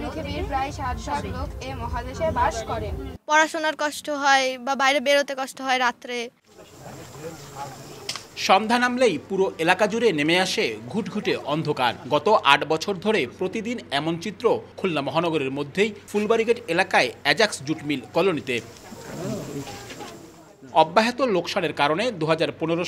পৃথিবীর প্রায় লোক এ মহাদেশে বাস পড়াশোনার কষ্ট হয় বা বাইরে বেরোতে কষ্ট হয় রাত্রে সন্ধ্যা নামলেই পুরো এলাকা জুড়ে নেমে আসে ঘুটঘুটে অন্ধকার গত আট বছর ধরে প্রতিদিন এমন চিত্র খুলনা মহানগরের মধ্যেই ফুলবাড়িগেট এলাকায় অ্যাজাক্স জুট মিল কলোনিতে অব্যাহত লোকসানের কারণে দু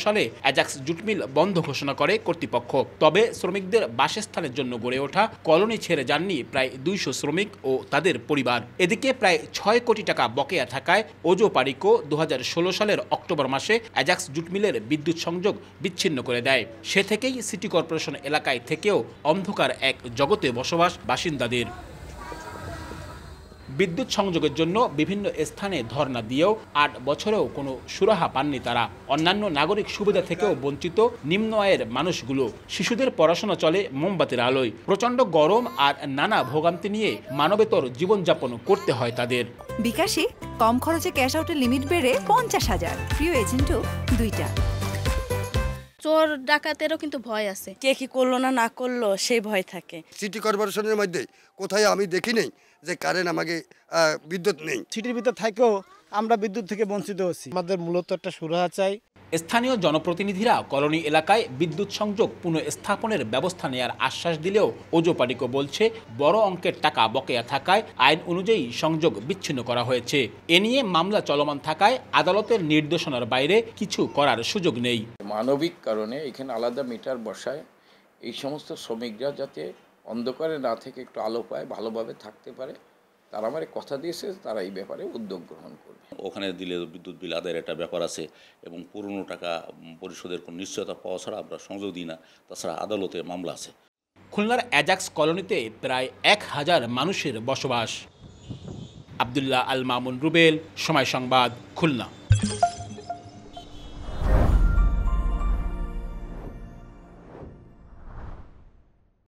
সালে অ্যাজাক্স জুটমিল বন্ধ ঘোষণা করে কর্তৃপক্ষ তবে শ্রমিকদের বাসস্থানের জন্য গড়ে ওঠা কলোনি ছেড়ে যাননি প্রায় দুইশো শ্রমিক ও তাদের পরিবার এদিকে প্রায় ছয় কোটি টাকা বকেয়া থাকায় ওজো পারিকো দু সালের অক্টোবর মাসে অ্যাজাক্স জুটমিলের বিদ্যুৎ সংযোগ বিচ্ছিন্ন করে দেয় সে থেকেই সিটি কর্পোরেশন এলাকায় থেকেও অন্ধকার এক জগতে বসবাস বাসিন্দাদের বিদ্যুৎ সংযোগের জন্য বিভিন্ন স্থানে ধর্না দিয়েও আট বছরেও কোনো সুরাহা পাননি তারা অন্যান্য নাগরিক সুবিধা থেকেও বঞ্চিত নিম্ন আয়ের মানুষগুলো শিশুদের পড়াশোনা চলে মোমবাতির আলোয় প্রচণ্ড গরম আর নানা ভোগান্তি নিয়ে মানবেতর জীবনযাপন করতে হয় তাদের বিকাশে কম খরচে ক্যাশ আউটের লিমিট বেড়ে পঞ্চাশ হাজার প্রিয় এজেন্টও দুইটা চোর ডাকাতেরও কিন্তু ভয় আছে কে কি করলো না না করলো সেই ভয় থাকে সিটি কর্পোরেশনের মধ্যে কোথায় আমি দেখি নেই যে কারেন্ট আমাকে বিদ্যুৎ নেই সিটির ভিতর থাকেও আমরা বিদ্যুৎ থেকে বঞ্চিত হচ্ছি আমাদের মূলত একটা সুরাহা চাই স্থানীয় জনপ্রতিনিধিরা কলোনি এলাকায় বিদ্যুৎ সংযোগ পুনঃস্থাপনের ব্যবস্থা নেয়ার আশ্বাস দিলেও ওজোপাডিকো বলছে বড় অঙ্কের টাকা বকেয়া থাকায় আইন অনুযায়ী সংযোগ বিচ্ছিন্ন করা হয়েছে এ নিয়ে মামলা চলমান থাকায় আদালতের নির্দেশনার বাইরে কিছু করার সুযোগ নেই মানবিক কারণে এখানে আলাদা মিটার বসায় এই সমস্ত শ্রমিকরা যাতে অন্ধকারে না থেকে একটু আলো পায় ভালোভাবে থাকতে পারে তারা আমার কথা দিয়েছে তারা এই ব্যাপারে উদ্যোগ গ্রহণ করবে ওখানে দিলে বিদ্যুৎ বিল আদায়ের একটা ব্যাপার আছে এবং পুরনো টাকা পরিশোধের কোনো নিশ্চয়তা পাওয়া ছাড়া আমরা সংযোগ দিই না তাছাড়া আদালতে মামলা আছে খুলনার অ্যাজাক্স কলোনিতে প্রায় এক হাজার মানুষের বসবাস আবদুল্লাহ আল মামুন রুবেল সময় সংবাদ খুলনা